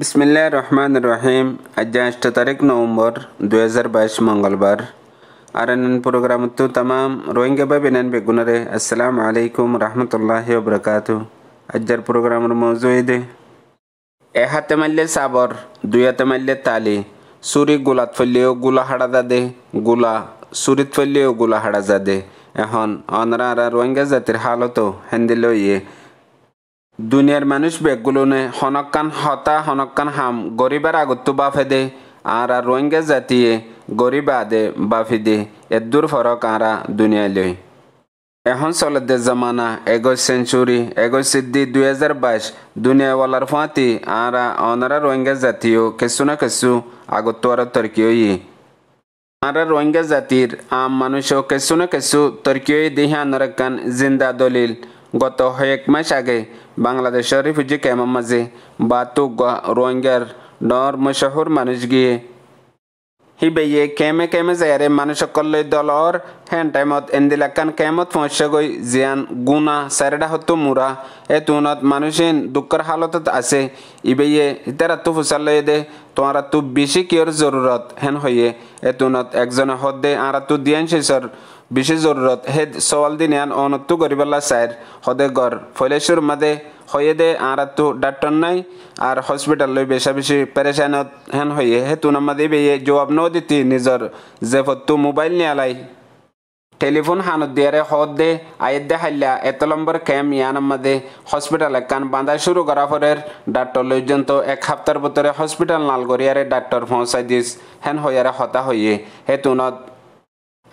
बिसमिल्ल run रहीम अज अष्ट तारीख नवंबर দুই हज़ार बाईस मंगलवार আর এন প্রোগ্রাম তো তাম রোহিঙ্গা বা বেনান বেগুনারে আসসালাম আলাইকুম রহমতুল্লাহ বরকাত আজ্জার প্রোগ্রামের মৌজুদ এ হাতে মারলে সাবর দুই হাতে মারলে তালি সুরি গোলাত ফেললেও গোলা হাড়া দাদে গোলা সুরিত ফেললেও গোলা হাড়া জাদে এখন অনরা আর রোহিঙ্গা জাতির হালত হেন্দিল ইয়ে দুনিয়ার মানুষ বেগগুলোনে হনকান হতা হনকান হাম গরিবের আগত্তু বাফে দে আরা রোহিঙ্গা জাতিয়ে গরিব আদে বাফি দে এদ্দুর ফরক আরা দুনিয়ায় লই এখন দে জমানা এগোস সেঞ্চুরি এগোস সিদ্ধি দুই হাজার বাইশ দুনিয়াওয়ালার ফাঁতি আরা অনারা রোহিঙ্গা জাতীয় কিছু না কিছু আগত আর তর্কীয় আরা রোহিঙ্গা জাতির আম মানুষ কিছু না কিছু তর্কীয় দিহা নরকান জিন্দা দলিল গত হয়েক মাস আগে বাংলাদেশ রিফিউজি ক্যাম্পের মাঝে বাতু রোহিঙ্গার নর মশাহুর মানুষ গিয়ে হিবেয়ে কেমে কেমে যায় মানুষ দল দলর হ্যান টাইমত এন্দিলাকান কেমত পৌঁছে গই জিয়ান গুনা সারেডা হতো মুরা এ তুনত মানুষের দুঃখের হালতত আছে ইবেয়ে ইতারা তু ফুসালে দে তোমারা তু বেশি কিয়র জরুরত হেন হইয়ে এ তুনত একজনে হদ দে আর তু দিয়ান শেষর বেশি জরুরত হে সওয়াল দিনিয়ান অনত্তু গরিবাল্লা সাইর হদে গর ফলেশুর মাদে হয়ে দে আর তু ডাক্তার নাই আর হসপিটাল লই বেশা বেশি পেরেশান হেন হইয়ে হে তু নাম্মা দিবে ইয়ে জবাব নও দিতি নিজর জেফত তু মোবাইল নিয়ালাই টেলিফোন হানত দিয়ারে হদ দে আয়ের দে হাইলা এত লম্বর ক্যাম ইয়া নাম্মা দে হসপিটাল কান বাঁধা শুরু করা পরের ডাক্তার লইজন্ত এক হপ্তার ভিতরে হসপিটাল নালগরিয়ারে ডাক্তার পৌঁছাই দিস হেন হইয়ারে হতা হইয়ে হে তুনত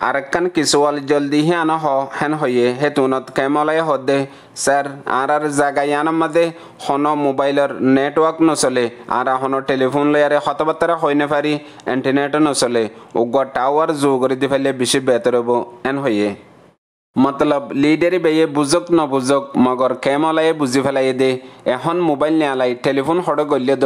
আরেকখান কিছুয়াল জলদি হে আন হেন হইয়ে হে তুনত কেমলাই হ দে স্যার আর আর জাগাই আন মাদে হন মোবাইলের নেটওয়ার্ক নচলে আর হন টেলিফোন লয়ারে হতবাত্তার হই না পারি ইন্টারনেট নচলে উগ টাওয়ার জো করে দি ফেলে বেশি বেতর হব এন হইয়ে মতলব লিডারি বেয়ে বুঝক ন বুঝক মগর কেমলায়ে বুঝি ফেলাই দে এখন মোবাইল নিয়ালাই টেলিফোন হড় গলিয়ে দ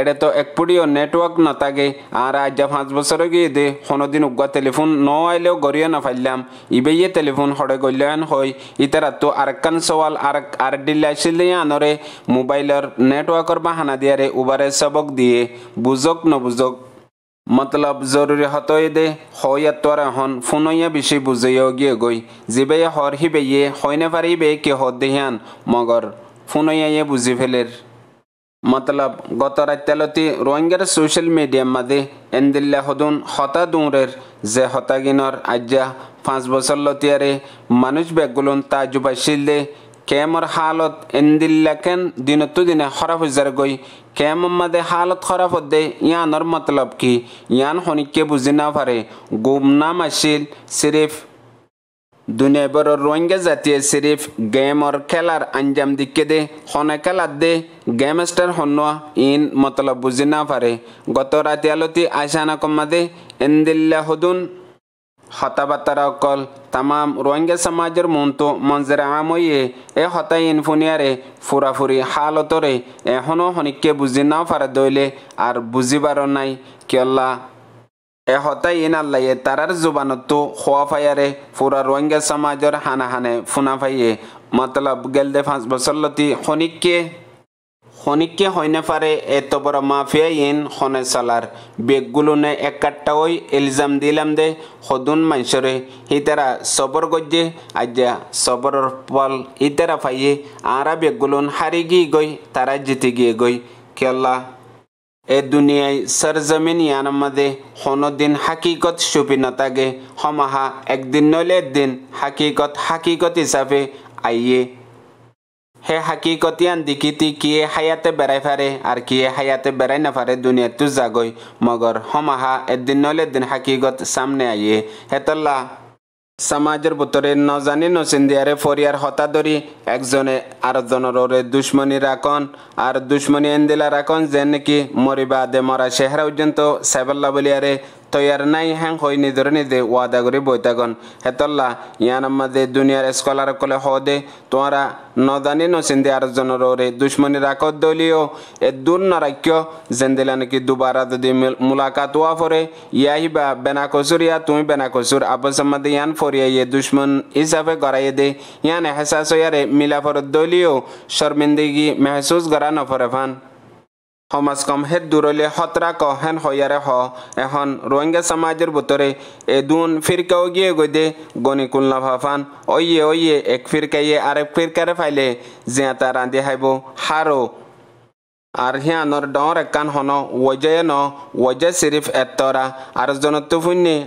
এডে তো একপুড়িও নেটওয়ার্ক নতাগে আর আজ পাঁচ বছর গিয়ে দে কোনোদিন উগ্র টেলিফোন ন আইলেও গড়িয়ে না ফাইলাম ইবেয়ে টেলিফোন হড়ে গলিয়ান হই ইতারা তো আরেকখান সওয়াল আর আর ডিলাইছিল আনরে মোবাইলের নেটওয়ার্কর বাহানা দিয়ারে উবারে সবক দিয়ে বুঝক নবুঝক মতলব জরুরি হতই দে হইয়া তোরা হন ফুনইয়া বেশি বুঝাইয়া গিয়ে গই জিবে হর হিবে ইয়ে হইনে পারিবে কে হত দেহান মগর ফুনইয়া ইয়ে বুঝি ফেলের মতলব গত রাত্যালতি রোহিঙ্গার সোশ্যাল মিডিয়ার মাদে এন্দিল্লা হদুন হতা দূরের যে হতাগিনর আজ্ঞা পাঁচ বছর লতিয়ারে মানুষ ব্যাগগুলন তাজুবাসিল দে কেমর হালত এন্দিল্লাকেন দিনতো দিনে খরাপ হইজার গই কেম মাদে হালত খরাপ দে ইয়ানর মতলব কি ইয়ান হনিকে বুঝি না পারে গুমনাম আসিল সিরিফ দুনিয়াবর রোহিঙ্গা জাতীয় সিরিফ গেমর খেলার আঞ্জাম দিকে দে হনে খেলার দে গেমস্টার হনুয়া ইন মতলব বুঝি না পারে গত রাতে আলতি আশানা কমাদে এন্দিল্লা হদুন হতাবা তারাকল তামাম রোহিঙ্গা সমাজের মন্তু মঞ্জেরা আময়ে এ হতাই ইনফুনিয়ারে ফুরাফুরি হালতরে এখনও হনিককে বুঝি নাও ফারা দইলে আর বুঝিবার নাই কেল্লা এ হতাই ইন আল্লাইয়ে তারার জুবানতো খোয়া ফায়ারে ফুরা রোহিঙ্গা সমাজের হানাহানে ফুনা ফাইয়ে মতলব গেলদে পাঁচ বছর লতি হনিককে খনিককে হইনে পারে এত বড় মাফিয়া ইন খনে চালার বেগগুলোনে একাট্টা ওই এলজাম দিলাম দে সদুন মানুষরে হিতারা সবর গজ্জে আজ্জা সবরর ফল হিতারা ফাইয়ে আরা বেগগুলো হারি গিয়ে গই তারা জিতে গিয়ে গই কেল্লা এ দুনিয়ায় সরজমিন ইয়ানমাদে হনদিন হাকিকত ছুপি নতাগে হমাহা একদিন নলে একদিন হাকিকত হাকিকত হিসাবে আইয়ে হে হাকিকতিয়ান দিকিতি কিয়ে হায়াতে বেড়াই পারে আর কিয়ে হায়াতে বেড়াই না পারে দুনিয়া তু জাগই মগর হমাহা এদিন নলে দিন হাকিগত সামনে আইয়ে হেতল্লা সমাজের ভিতরে নজানি নচিন্দিয়ারে ফরিয়ার হতা ধরি একজনে আর জনরে দুশ্মনী রাখন আর দুশ্মনী এন্দিলা রাখন যে নাকি মরিবা দে মরা সেহারা পর্যন্ত সাইবাল্লা বলিয়ারে তৈয়ার নাই হ্যাং হই নিদরে নিদে ওয়াদা করি বৈতাগন হেতল্লা ইয়ান আমাদে দুনিয়ার স্কলার কলে হদে তোমরা নদানি নসিন্দে আর জনের রে দুশ্মনী রাখ দলীয় এ দূর নারাক্য জেন্দিলা নাকি দুবারা যদি মুলাকাত ওয়া ফরে ইয়াহি বা বেনা কসুর ইয়া তুমি বেনা কসুর আবসম্মাদে ইয়ান ফরিয়া ইয়ে দুশ্মন হিসাবে গড়াইয়ে দে ইয়ান এহসাস ইয়ারে মিলা ফর দলীয় শর্মিন্দিগি মেহসুস গড়া নফরে ফান সমাজ কম হেত দূরলে হতরা কহেন হয়ারে হ এখন রোহিঙ্গা সমাজের এ এদুন ফিরকাও গিয়ে গদে গণি কুলনা ভাফান অইয়ে অইয়ে এক ফিরকাইয়ে এক ফিরকারে ফাইলে তা রাঁধি হাইব হারো আর হিয়ানোর ডর একান হন ওজয় ন ওজয় সিরিফ এতরা আরজন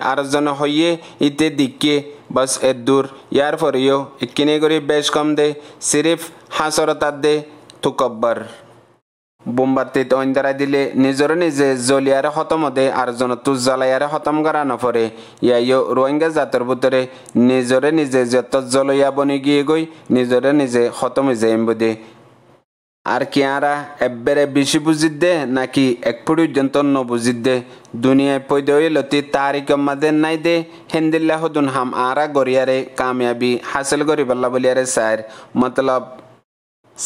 আর জন হইয়ে ইতে দিকে বাস দূর ইয়ার ফরিও ইকিনে করে বেশ কম দে সিরিফ হাসরতার দে থুকব্বর বোমবাতিত অইন্দারাই দিলে নিজরে নিজে জলিয়ারে দে আর জনতু জ্বালাইয়ারে হতম করা নফরে ইয়াইও রোহিঙ্গা জাতর ভিতরে নিজরে নিজে যত জলইয়া বনি গিয়ে গই নিজরে নিজে হতম যাইম বুদে আর কি আরা একবারে বেশি বুঝিত দে নাকি এক পর্যন্ত ন বুঝিত দে দুনিয়ায় পৈদ লতি তারি কম্মাদের নাই দে হেন্দিল্লাহ দুন হাম আরা গরিয়ারে কামিয়াবি হাসিল করি বল্লা বলিয়ারে সার মতলব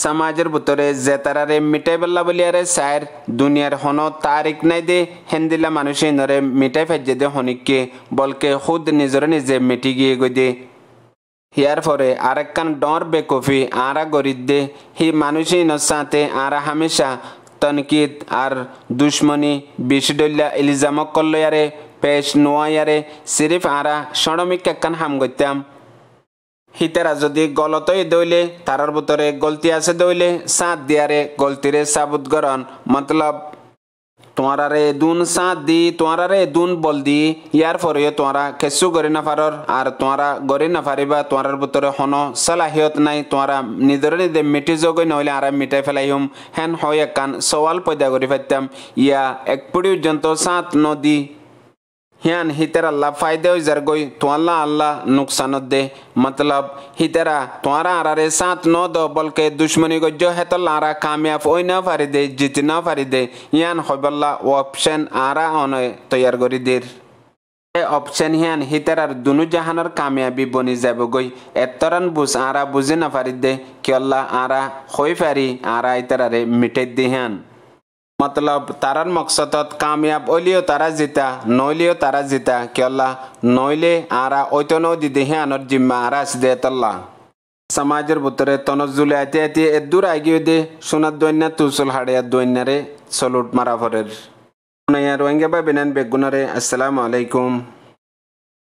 সমাজের ভিতরে জেতারারে মিটাই পেল্লা বলিয়ারে সায়ের দুনিয়ার হন তারিক নাই দে হেন্দিলা মানুষে নরে মিটাই ফেজে দে হনিককে বলকে খুদ নিজরে নিজে মিটি গিয়ে গই দে হিয়ার পরে আরেকখান ডর বেকফি আরা গরিদ দে হি মানুষই নসাতে আরা হামেশা তনকিদ আর দুশ্মনী বিষডল্লা ইলিজামক কল্লয়ারে পেশ নোয়া সিরিফ আরা সড়মিক একখান হাম হিতারা যদি গলতই দইলে তারার ভিতরে গলতি আছে দইলে সাঁত দিয়ারে গলতিরে সাবুত গরণ মতলব তোমারা রে দুন সাঁত দি তোমারা রে দুন বল দি ইয়ার ফরিও তোমারা কেঁচু গড়ি নাফারর আর তোমারা গড়ি নাফারিবা তোমার ভিতরে হন সালাহিয়ত নাই তোমারা নিজরে নিজে মিটি যোগই নহলে আর মিটাই ফেলাইম হেন হয় একান সওয়াল পয়দা করি ফেলতাম ইয়া এক পর্যন্ত সাঁত নদী हियान ही तेरा ला फायदे हो जर गोई तुआला अल्लाह नुकसान दे मतलब ही तेरा तुम्हारा आ रे साथ नो दो बल्कि दुश्मनी को जो है तो लारा कामयाब हो ना फारी दे जितना फारी दे यान होबल्ला ऑप्शन आरा होने तैयार तो करी देर অপশন হিয়ান হিতারার দুনু জাহানোর কামিয়াবি বনি যাব গই এতরান বুঝ আরা বুঝে না ফারি দে কিয়ল্লা আরা হই ফারি আরা ইতারারে মিটাই দিহান মতলব তারার মকসদত কামিয়াব অলিও তারা জিতা নইলেও তারা জিতা কেলা নইলে আরা ঐতনও দিদি হে আনর জিম্মা আরা দে তল্লা সমাজের ভিতরে তনজুলে আতি আইতে এদূর আগিয়ে দে সোনার দৈন্যা তুসুল হাড়িয়া দৈন্যারে সলুট মারা ভরের রোহিঙ্গা বা বেনান বেগুনারে আসসালামু আলাইকুম